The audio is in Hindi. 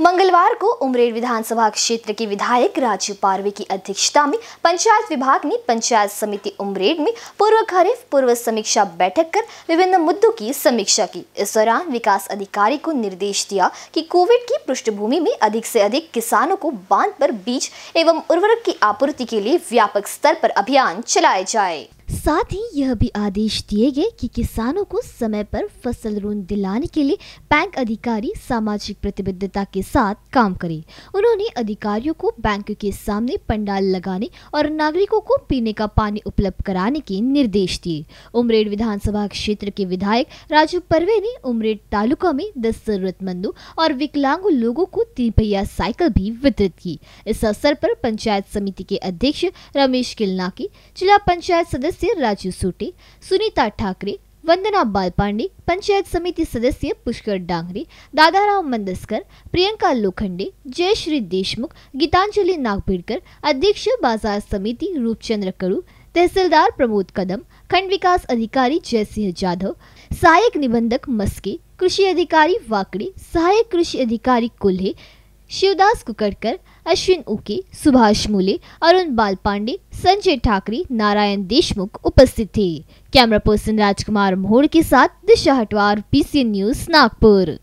मंगलवार को उमरेड विधानसभा क्षेत्र के विधायक राजू पारवे की अध्यक्षता में पंचायत विभाग ने पंचायत समिति उमरेड में पूर्व खरीफ पूर्व समीक्षा बैठक कर विभिन्न मुद्दों की समीक्षा की इस दौरान विकास अधिकारी को निर्देश दिया कि कोविड की पृष्ठभूमि में अधिक से अधिक किसानों को बांध पर बीज एवं उर्वरक की आपूर्ति के लिए व्यापक स्तर पर अभियान चलाया जाए साथ ही यह भी आदेश दिए गए कि किसानों को समय पर फसल ऋण दिलाने के लिए बैंक अधिकारी सामाजिक प्रतिबद्धता के साथ काम करें उन्होंने अधिकारियों को बैंक के सामने पंडाल लगाने और नागरिकों को पीने का पानी उपलब्ध कराने के निर्देश दिए उमरेड विधानसभा क्षेत्र के विधायक राजू परवे ने उमरेड तालुका में दस जरूरतमंदों और विकलांग लोगों को तीन पहिया साइकिल भी वितरित की इस अवसर पर पंचायत समिति के अध्यक्ष रमेश किलनाकी जिला पंचायत सदस्य सदस्य राजू सूटे सुनीता ठाकरे वंदना बालपांडे पंचायत समिति सदस्य पुष्कर डांगरे दादाराव मंदसकर प्रियंका लोखंडे जयश्री देशमुख गीतांजलि नागपीडकर अध्यक्ष बाजार समिति रूपचंद्र कड़ू तहसीलदार प्रमोद कदम खंड विकास अधिकारी जय सिंह जाधव सहायक निबंधक मस्के कृषि अधिकारी वाकड़े सहायक कृषि अधिकारी कोल्हे शिवदास कुकड़कर अश्विन उके सुभाष मूले अरुण बाल पांडे संजय ठाकरे नारायण देशमुख उपस्थित थे कैमरा पर्सन राजकुमार मोहड़ के साथ दिशा हटवार पीसी न्यूज नागपुर